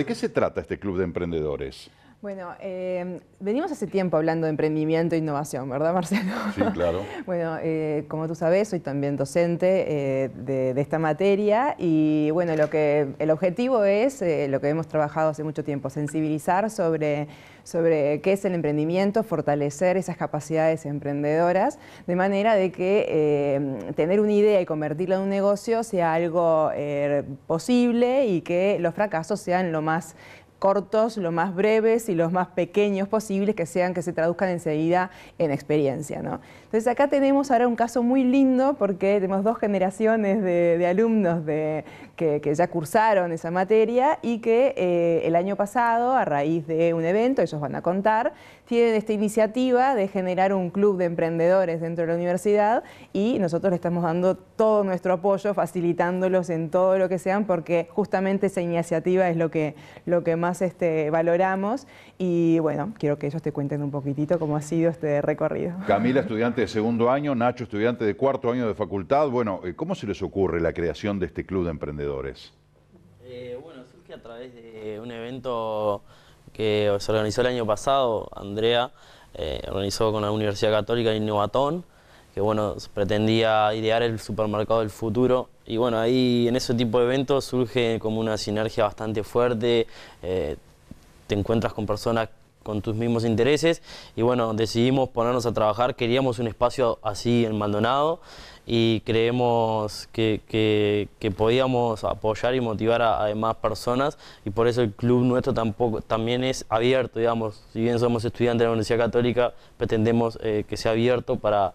¿De qué se trata este club de emprendedores? Bueno, em, venimos hace tiempo hablando de emprendimiento e innovación, ¿verdad, Marcelo? Sí, claro. bueno, eh, como tú sabes, soy también docente eh, de, esta materia y bueno, lo que, el objetivo es eh, lo que hemos trabajado hace mucho tiempo, sensibilizar sobre, sobre qué es el emprendimiento, fortalecer esas capacidades emprendedoras, de manera de que em, tener una idea y convertirla en un negocio sea algo posible y que los fracasos sean lo más cortos, lo más breves y los más pequeños posibles que sean, que se traduzcan enseguida en experiencia. Entonces acá tenemos ahora un caso muy lindo porque tenemos dos generaciones de, alumnos que, ya cursaron esa materia y que eh, el año pasado, a raíz de un evento, ellos van a contar, de esta iniciativa de generar un club de emprendedores dentro de la universidad y nosotros le estamos dando todo nuestro apoyo, facilitándolos en todo lo que sean, porque justamente esa iniciativa es lo que, lo que más este, valoramos. Y bueno, quiero que ellos te cuenten un poquitito cómo ha sido este recorrido. Camila, estudiante de segundo año, Nacho, estudiante de cuarto año de facultad. Bueno, eh, ¿cómo se les ocurre la creación de este club de emprendedores? Eh, bueno, bueno, que a través de un evento que se organizó el año pasado, Andrea eh, organizó con la Universidad Católica Innovatón, que bueno, pretendía idear el supermercado del futuro. Y bueno, ahí en ese tipo de eventos surge como una sinergia bastante fuerte, eh, te encuentras con personas con tus mismos intereses y bueno, decidimos ponernos a trabajar, queríamos un espacio así en Maldonado y creemos que, podíamos apoyar y motivar a, demás más personas y por eso el club nuestro tampoco, también es abierto, digamos, si bien somos estudiantes de la Universidad Católica, pretendemos eh, que sea abierto para,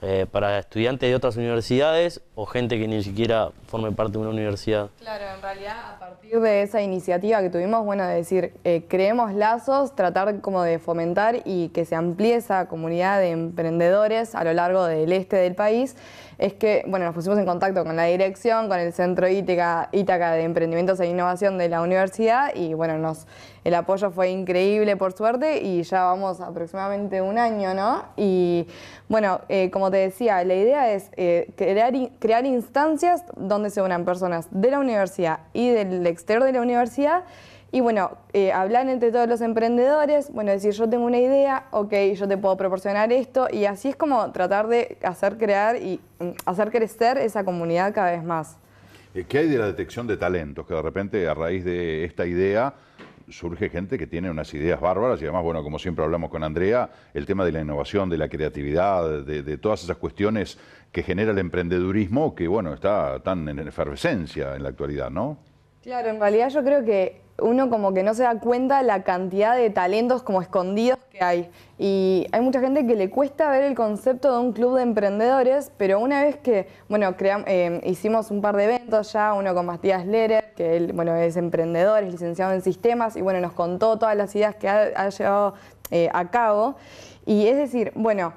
eh, para estudiantes de otras universidades o gente que ni siquiera forme parte de una universidad. Claro, en realidad a partir de esa iniciativa que tuvimos, bueno, de decir, eh, creemos lazos, tratar como de fomentar y que se amplíe esa comunidad de emprendedores a lo largo del este del país, es que, bueno, nos pusimos en contacto con la dirección, con el Centro Ítaca, de Emprendimientos e Innovación de la universidad y, bueno, nos, el apoyo fue increíble, por suerte, y ya vamos aproximadamente un año, ¿no? Y, bueno, eh, como te decía, la idea es eh, crear, crear instancias donde se unan personas de la universidad y del exterior de la universidad y bueno, eh, hablar entre todos los emprendedores, bueno, decir yo tengo una idea, ok, yo te puedo proporcionar esto, y así es como tratar de hacer crear y mm, hacer crecer esa comunidad cada vez más. Eh, ¿Qué hay de la detección de talentos? Que de repente a raíz de esta idea surge gente que tiene unas ideas bárbaras y además, bueno, como siempre hablamos con Andrea, el tema de la innovación, de la creatividad, de, de todas esas cuestiones que genera el emprendedurismo que, bueno, está tan en efervescencia en la actualidad, ¿no? Claro, en realidad yo creo que uno como que no se da cuenta la cantidad de talentos como escondidos que hay. Y hay mucha gente que le cuesta ver el concepto de un club de emprendedores, pero una vez que, bueno, eh, hicimos un par de eventos ya, uno con Matías Lerer, que él, bueno, es emprendedor, es licenciado en sistemas, y bueno, nos contó todas las ideas que ha, llevado eh, a cabo. Y es decir, bueno,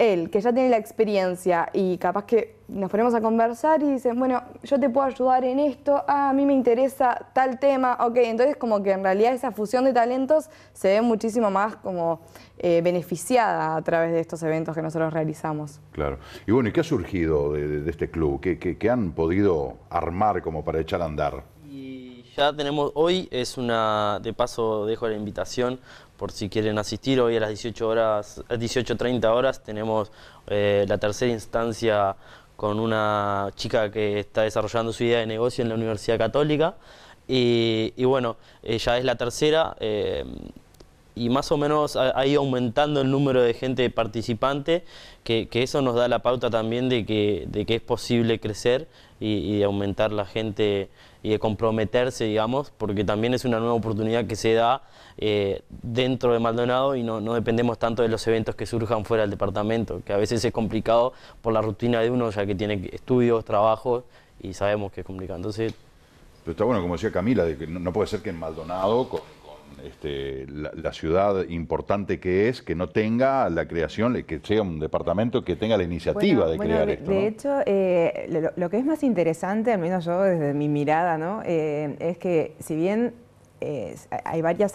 él, que ya tiene la experiencia y capaz que nos ponemos a conversar y dicen, bueno, yo te puedo ayudar en esto, ah, a mí me interesa tal tema, ok, entonces como que en realidad esa fusión de talentos se ve muchísimo más como eh, beneficiada a través de estos eventos que nosotros realizamos. Claro. Y bueno, ¿y qué ha surgido de, este club? ¿Qué, han podido armar como para echar a andar? Y ya tenemos, hoy es una, de paso dejo la invitación por si quieren asistir, hoy a las 18 horas, 18.30 eh, horas tenemos eh, la tercera instancia con una chica que está desarrollando su idea de negocio en la Universidad Católica. Y, bueno, ella eh, es la tercera y más o menos ha, ido aumentando el número de gente participante, que, que eso nos da la pauta también de que es posible crecer y, de aumentar la gente y de comprometerse, digamos, porque también es una nueva oportunidad que se da eh, dentro de Maldonado y no, dependemos tanto de los eventos que surjan fuera del departamento, que a veces es complicado por la rutina de uno, ya que tiene estudios, trabajos y sabemos que es complicado. Pero está bueno, como decía Camila, de que no puede ser que en Maldonado este, la, ciudad importante que es, que no tenga la creación, que sea un departamento que tenga la iniciativa de crear de, esto. De hecho, eh, lo, que es más interesante, al menos yo desde mi mirada, ¿no? Eh, es que si bien hay varias,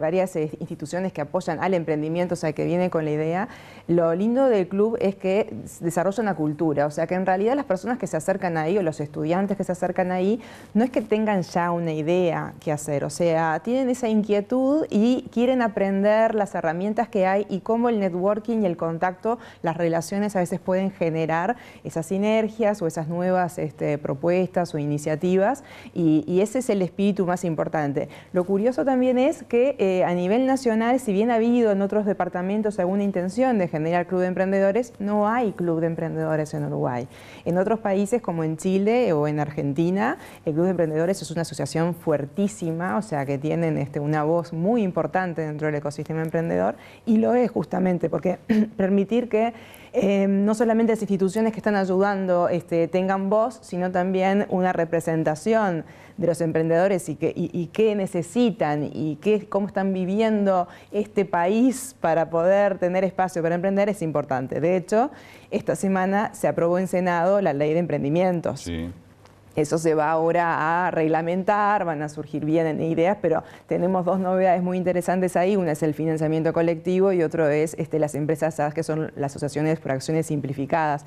varias eh, instituciones que apoyan al emprendimiento, o sea, que vienen con la idea. Lo lindo del club es que desarrolla una cultura, o sea, que en realidad las personas que se acercan ahí o los estudiantes que se acercan ahí, no es que tengan ya una idea que hacer, o sea, tienen esa inquietud y quieren aprender las herramientas que hay y cómo el networking y el contacto, las relaciones a veces pueden generar esas sinergias o esas nuevas este, propuestas o iniciativas y ese es el espíritu más importante. Lo curioso también es que eh, a nivel nacional, si bien ha habido en otros departamentos alguna intención de generar club de emprendedores, no hay club de emprendedores en Uruguay. En otros países como en Chile o en Argentina, el club de emprendedores es una asociación fuertísima, o sea que tienen este, una voz muy importante dentro del ecosistema emprendedor y lo es justamente porque permitir que Em, no solamente las instituciones que están ayudando este, tengan voz, sino también una representación de los emprendedores y, que, qué necesitan y qué, cómo están viviendo este país para poder tener espacio para emprender es importante. De hecho, esta semana se aprobó en Senado la ley de emprendimientos. Eso se va ahora a reglamentar, van a surgir bien ideas, pero tenemos dos novedades muy interesantes ahí. Una es el financiamiento colectivo y otro es este, las empresas SAS, que son las asociaciones por acciones simplificadas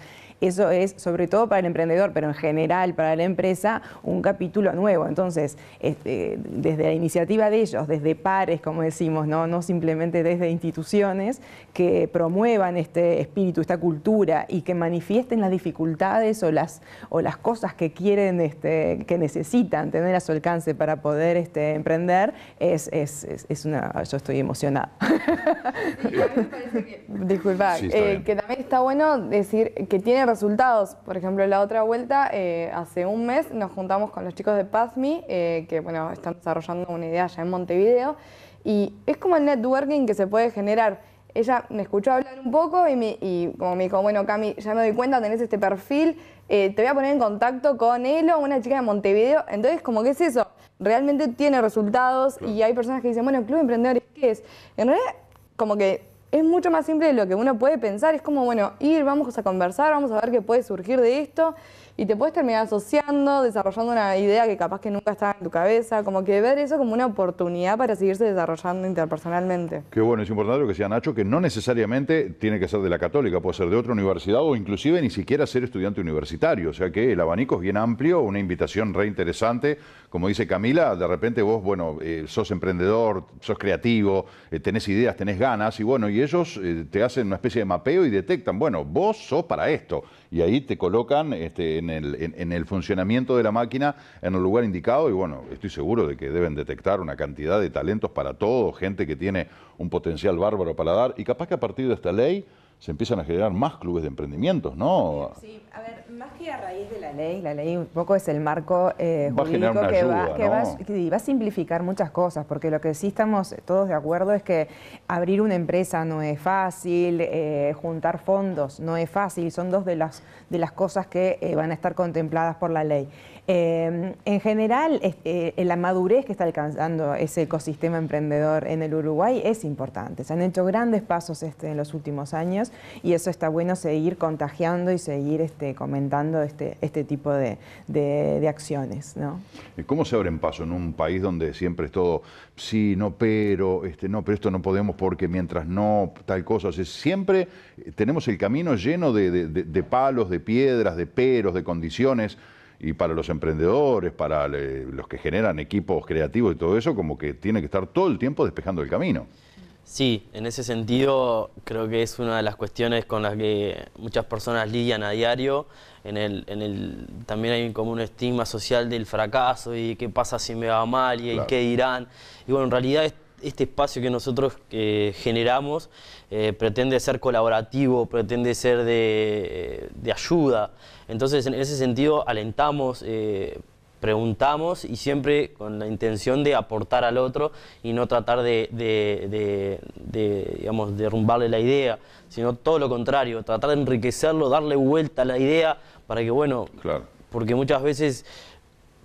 eso es, sobre todo para el emprendedor, pero en general para la empresa, un capítulo nuevo. Entonces, este, desde la iniciativa de ellos, desde pares, como decimos, no, no simplemente desde instituciones que promuevan este espíritu, esta cultura y que manifiesten las dificultades o las, o las cosas que quieren, este, que necesitan tener a su alcance para poder este, emprender, es, una... Yo estoy emocionada. que... Disculpa, eh, que también está bueno decir que tiene resultados. Por ejemplo, la otra vuelta, eh, hace un mes nos juntamos con los chicos de PASMI, eh, que bueno, están desarrollando una idea ya en Montevideo, y es como el networking que se puede generar. Ella me escuchó hablar un poco y, como me dijo, bueno, Cami, ya me doy cuenta, tenés este perfil, eh, te voy a poner en contacto con Elo, una chica de Montevideo. Entonces, como que es eso, realmente tiene resultados y hay personas que dicen, bueno, el Club Emprendedores ¿qué es? En realidad, como que es mucho más simple de lo que uno puede pensar. Es como, bueno, ir, vamos a conversar, vamos a ver qué puede surgir de esto y te puedes terminar asociando, desarrollando una idea que capaz que nunca estaba en tu cabeza, como que ver eso como una oportunidad para seguirse desarrollando interpersonalmente. Qué bueno, es importante lo que decía Nacho, que no necesariamente tiene que ser de la católica, puede ser de otra universidad o inclusive ni siquiera ser estudiante universitario, o sea que el abanico es bien amplio, una invitación re interesante, como dice Camila, de repente vos, bueno, eh, sos emprendedor, sos creativo, eh, tenés ideas, tenés ganas y bueno, y ellos eh, te hacen una especie de mapeo y detectan, bueno, vos sos para esto y ahí te colocan este, en el, funcionamiento de la máquina en el lugar indicado y bueno, estoy seguro de que deben detectar una cantidad de talentos para todo, gente que tiene un potencial bárbaro para dar y capaz que a partir de esta ley se empiezan a generar más clubes de emprendimientos, ¿no? Sí, a ver, más que a raíz de la ley, la ley un poco es el marco eh, jurídico que, va, a simplificar muchas cosas, porque lo que sí estamos todos de acuerdo es que abrir una empresa no es fácil, eh, juntar fondos no es fácil, son dos de las, de las cosas que eh, van a estar contempladas por la ley. Em, en general, eh, la madurez que está alcanzando ese ecosistema emprendedor en el Uruguay es importante. Se han hecho grandes pasos este, en los últimos años y eso está bueno seguir contagiando y seguir este, comentando este, este, tipo de, acciones. ¿Cómo se abren paso en un país donde siempre es todo sí, no, pero, no, pero esto no podemos porque mientras no tal cosa? siempre eh, tenemos el camino lleno de palos, de piedras, de peros, de condiciones y para los emprendedores, para eh, los que generan equipos creativos y todo eso, como que tiene que estar todo el tiempo despejando el camino. Sí, en ese sentido creo que es una de las cuestiones con las que muchas personas lidian a diario. En el, en el, también hay como un estigma social del fracaso y qué pasa si me va mal y, qué dirán. Y bueno, en realidad este espacio que nosotros eh, generamos eh, pretende ser colaborativo, pretende ser de, ayuda. Entonces, en ese sentido, alentamos, eh, preguntamos y siempre con la intención de aportar al otro y no tratar de, de, de, digamos, derrumbarle la idea, sino todo lo contrario, tratar de enriquecerlo, darle vuelta a la idea para que, bueno, claro. porque muchas veces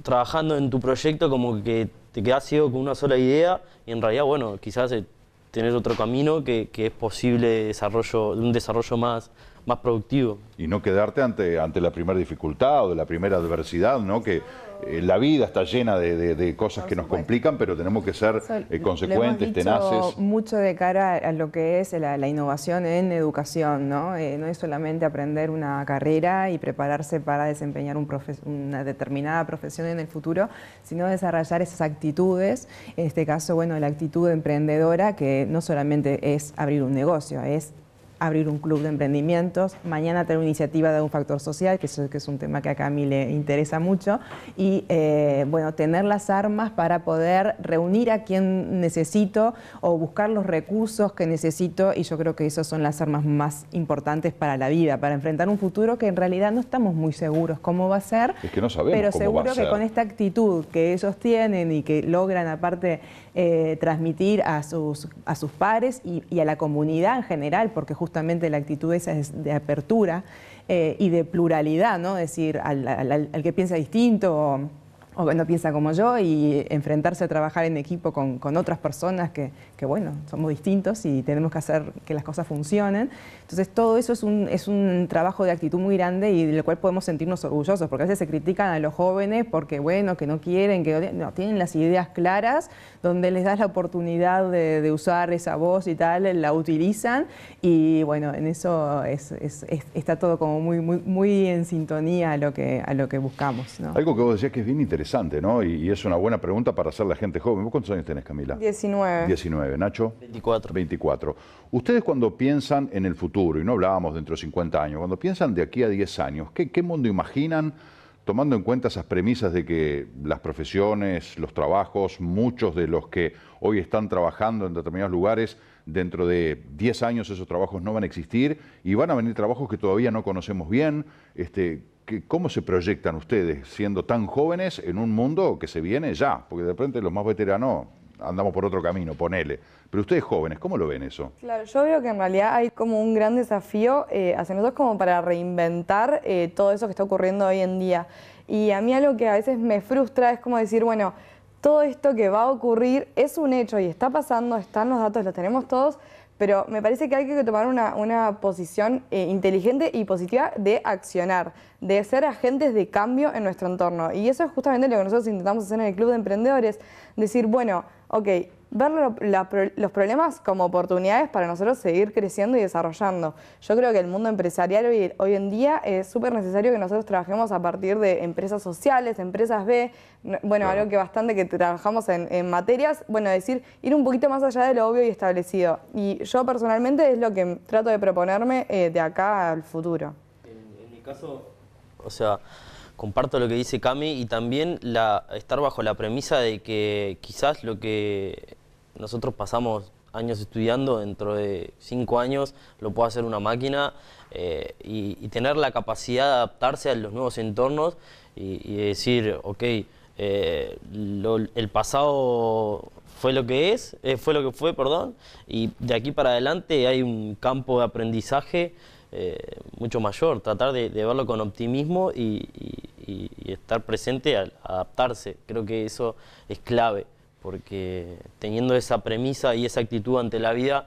trabajando en tu proyecto como que te quedas ciego con una sola idea y en realidad, bueno, quizás eh, tener otro camino que, es posible desarrollo, un desarrollo más, más productivo. Y no quedarte ante, ante la primera dificultad o de la primera adversidad, ¿no? Que, eh, la vida está llena de, cosas que nos complican, pero tenemos que ser eh, consecuentes, Le tenaces. Mucho de cara a lo que es la, innovación en educación, ¿no? Eh, no es solamente aprender una carrera y prepararse para desempeñar una determinada profesión en el futuro, sino desarrollar esas actitudes, en este caso, bueno, la actitud emprendedora que no solamente es abrir un negocio, es abrir un club de emprendimientos, mañana tener una iniciativa de un factor social, que, eso, que es un tema que acá a mí le interesa mucho, y eh, bueno, tener las armas para poder reunir a quien necesito o buscar los recursos que necesito, y yo creo que esas son las armas más importantes para la vida, para enfrentar un futuro que en realidad no estamos muy seguros cómo va a ser, es que no sabemos pero seguro que con esta actitud que ellos tienen y que logran aparte eh, transmitir a sus, a sus pares y, y a la comunidad en general, porque justamente justamente la actitud esa de apertura eh, y de pluralidad, ¿no? Es decir, al, al que piensa distinto o no piensa como yo y enfrentarse a trabajar en equipo con, otras personas que, que, bueno, somos distintos y tenemos que hacer que las cosas funcionen. Entonces todo eso es un, es un trabajo de actitud muy grande y del cual podemos sentirnos orgullosos, porque a veces se critican a los jóvenes porque, bueno, que no quieren, que no, tienen las ideas claras, donde les das la oportunidad de, usar esa voz y tal, la utilizan y, bueno, en eso está todo como muy, muy, muy en sintonía a lo que, a lo que buscamos. Algo que vos decías que es bien interesante interesante, ¿no? Y, es una buena pregunta para hacer la gente joven. ¿Cuántos años tenés, Camila? 19. 19. ¿Nacho? 24. Ustedes cuando piensan en el futuro, y no hablábamos dentro de 50 años, cuando piensan de aquí a 10 años, ¿qué, qué mundo imaginan tomando en cuenta esas premisas de que las profesiones, los trabajos, muchos de los que hoy están trabajando en determinados lugares, dentro de 10 años esos trabajos no van a existir y van a venir trabajos que todavía no conocemos bien? Este, ¿Cómo se proyectan ustedes, siendo tan jóvenes, en un mundo que se viene ya? Porque de repente los más veteranos andamos por otro camino, ponele. Pero ustedes jóvenes, ¿cómo lo ven eso? Claro, yo veo que en realidad hay como un gran desafío eh, hacia nosotros como para reinventar eh, todo eso que está ocurriendo hoy en día. Y a mí algo que a veces me frustra es como decir, bueno, todo esto que va a ocurrir es un hecho y está pasando, están los datos, los tenemos todos, pero me parece que hay que tomar una, posición eh, inteligente y positiva de accionar, de ser agentes de cambio en nuestro entorno. Y eso es justamente lo que nosotros intentamos hacer en el Club de Emprendedores, decir, bueno, ok, ver los problemas como oportunidades para nosotros seguir creciendo y desarrollando. Yo creo que el mundo empresarial hoy, en día es súper necesario que nosotros trabajemos a partir de empresas sociales, empresas B, bueno, algo que bastante que trabajamos en, materias, bueno, decir, ir un poquito más allá de lo obvio y establecido. Y yo personalmente es lo que trato de proponerme eh, de acá al futuro. En, mi caso, o sea comparto lo que dice Cami y también la, estar bajo la premisa de que quizás lo que nosotros pasamos años estudiando, dentro de cinco años lo puede hacer una máquina eh, y, tener la capacidad de adaptarse a los nuevos entornos y, decir, ok, eh, el pasado fue lo que es, eh, fue lo que fue, perdón, y de aquí para adelante hay un campo de aprendizaje mucho mayor, tratar de, verlo con optimismo y, y estar presente al adaptarse, creo que eso es clave porque teniendo esa premisa y esa actitud ante la vida,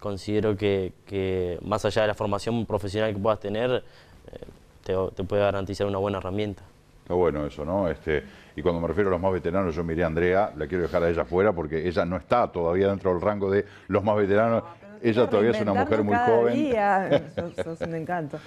considero que, más allá de la formación profesional que puedas tener, eh, te, puede garantizar una buena herramienta. Está bueno eso, ¿no? Este, y cuando me refiero a los más veteranos, yo miré a Andrea, la quiero dejar a ella fuera porque ella no está todavía dentro del rango de los más veteranos. Ella todavía es una mujer muy joven. Sos, sos un encanto.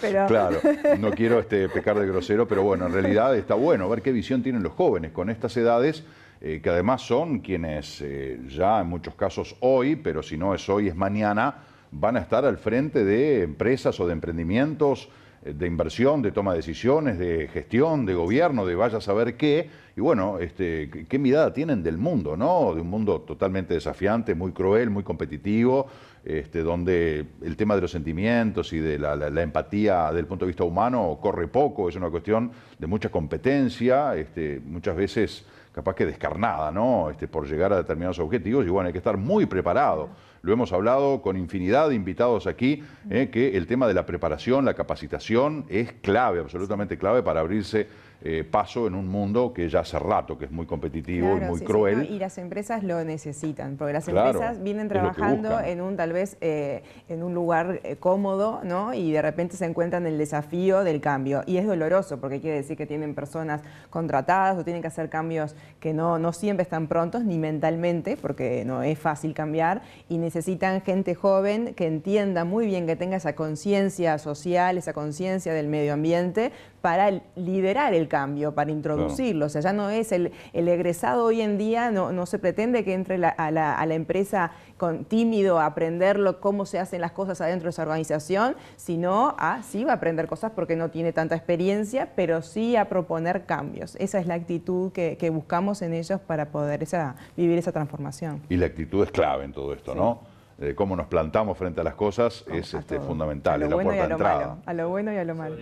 Claro, no quiero este, pecar de grosero, pero bueno, en realidad está bueno ver qué visión tienen los jóvenes con estas edades. Eh, que además son quienes eh, ya en muchos casos hoy, pero si no es hoy, es mañana, van a estar al frente de empresas o de emprendimientos, eh, de inversión, de toma de decisiones, de gestión, de gobierno, de vaya a saber qué, y bueno, este, qué mirada tienen del mundo, ¿no? De un mundo totalmente desafiante, muy cruel, muy competitivo, este, donde el tema de los sentimientos y de la, empatía desde el punto de vista humano corre poco, es una cuestión de mucha competencia, este, muchas veces capaz que descarnada, ¿no? por llegar a determinados objetivos y bueno, hay que estar muy preparado. Lo hemos hablado con infinidad de invitados aquí, eh, que el tema de la preparación, la capacitación es clave, absolutamente clave para abrirse eh, paso en un mundo que ya hace rato que es muy competitivo y muy cruel. y las empresas lo necesitan, porque las empresas vienen trabajando en un tal vez eh, en un lugar eh, cómodo, ¿no? Y de repente se encuentran el desafío del cambio. Y es doloroso, porque quiere decir que tienen personas contratadas o tienen que hacer cambios que no, no siempre están prontos, ni mentalmente, porque no es fácil cambiar, y necesitan gente joven que entienda muy bien, que tenga esa conciencia social, esa conciencia del medio ambiente, para liderar el cambio, para introducirlo. O sea, ya no es el, egresado hoy en día, no, se pretende que entre a, la, empresa con tímido a aprenderlo, cómo se hacen las cosas adentro de esa organización, sino a sí va a aprender cosas porque no tiene tanta experiencia, pero sí a proponer cambios. Esa es la actitud que, buscamos en ellos para poder esa, vivir esa transformación. Y la actitud es clave en todo esto, ¿no? Eh, cómo nos plantamos frente a las cosas es este, fundamental, es la puerta de entrada. a lo bueno y a lo malo.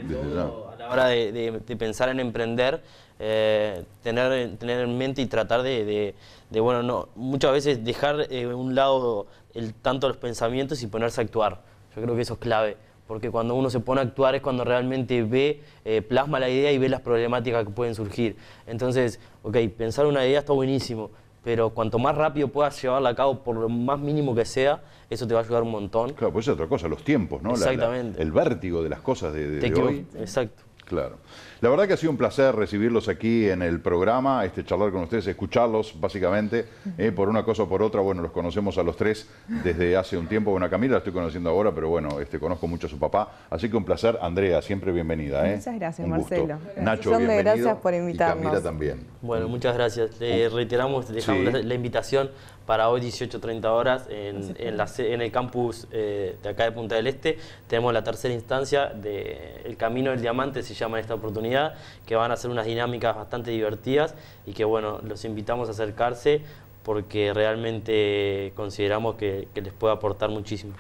a la hora de, pensar en emprender, eh, tener, tener en mente y tratar de, bueno, no, muchas veces dejar eh, un lado tanto los pensamientos y ponerse a actuar. Yo creo que eso es clave, porque cuando uno se pone a actuar es cuando realmente ve, eh, plasma la idea y ve las problemáticas que pueden surgir. Entonces, ok, pensar una idea está buenísimo, pero cuanto más rápido puedas llevarla a cabo, por lo más mínimo que sea, eso te va a ayudar un montón. Claro, pues es otra cosa, los tiempos, ¿no? Exactamente. el vértigo de las cosas de, de, de hoy. Exacto. Claro. La verdad que ha sido un placer recibirlos aquí en el programa, este, charlar con ustedes, escucharlos básicamente, eh, por una cosa o por otra. Bueno, los conocemos a los tres desde hace un tiempo. Bueno, Camila la estoy conociendo ahora, pero bueno, este, conozco mucho a su papá. Así que un placer. Andrea, siempre bienvenida. ¿eh? Muchas gracias, Marcelo. Nacho, Son bienvenido. Gracias por invitarnos. Camila también. Bueno, muchas gracias. Le reiteramos, la, invitación para hoy 18.30 horas en, el campus eh, de acá de Punta del Este. Tenemos la tercera instancia de Camino del Diamante, se llama esta oportunidad que van a ser unas dinámicas bastante divertidas y que bueno, los invitamos a acercarse porque realmente consideramos que les puede aportar muchísimo.